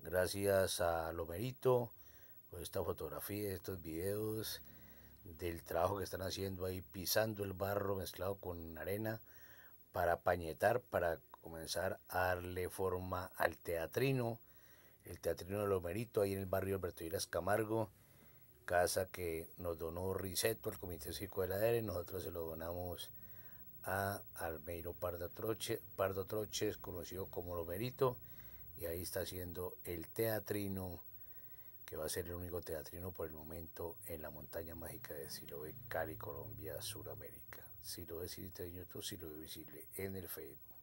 Gracias a Lomerito por esta fotografía, estos videos del trabajo que están haciendo ahí, pisando el barro mezclado con arena para pañetar, para comenzar a darle forma al teatrino, el teatrino de Lomerito, ahí en el barrio Alberto Iras Camargo, casa que nos donó Riceto, el Comité Circo de la ADR, nosotros se lo donamos a Almeiro Pardo Troche Pardo Troches conocido como Lomerito, y ahí está haciendo el teatrino, que va a ser el único teatrino por el momento en la montaña mágica de Siloé, Cali, Colombia, Suramérica. lo ves en YouTube, Siloé Visible en el Facebook.